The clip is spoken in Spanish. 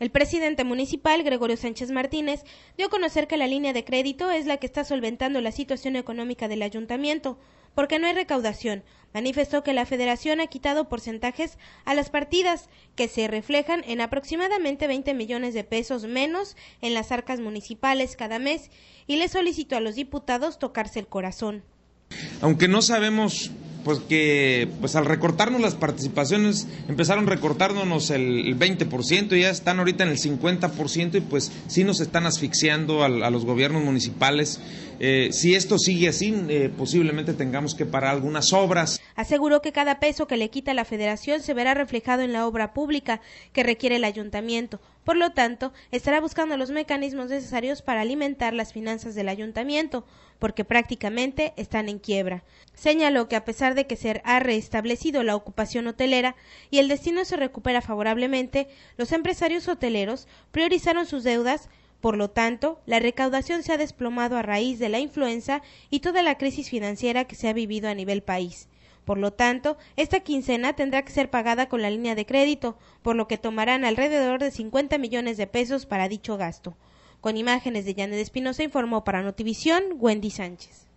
El presidente municipal, Gregorio Sánchez Martínez, dio a conocer que la línea de crédito es la que está solventando la situación económica del ayuntamiento, porque no hay recaudación. Manifestó que la federación ha quitado porcentajes a las partidas, que se reflejan en aproximadamente 20 millones de pesos menos en las arcas municipales cada mes, y le solicitó a los diputados tocarse el corazón. Aunque no sabemos pues que pues al recortarnos las participaciones empezaron recortándonos el, 20% ya están ahorita en el 50% y pues sí nos están asfixiando a, los gobiernos municipales. Eh, si esto sigue así, eh, posiblemente tengamos que parar algunas obras. Aseguró que cada peso que le quita la federación se verá reflejado en la obra pública que requiere el ayuntamiento. Por lo tanto, estará buscando los mecanismos necesarios para alimentar las finanzas del ayuntamiento, porque prácticamente están en quiebra. Señaló que a pesar de que se ha restablecido la ocupación hotelera y el destino se recupera favorablemente, los empresarios hoteleros priorizaron sus deudas por lo tanto, la recaudación se ha desplomado a raíz de la influenza y toda la crisis financiera que se ha vivido a nivel país. Por lo tanto, esta quincena tendrá que ser pagada con la línea de crédito, por lo que tomarán alrededor de 50 millones de pesos para dicho gasto. Con imágenes de Janet Espinosa informó para Notivisión Wendy Sánchez.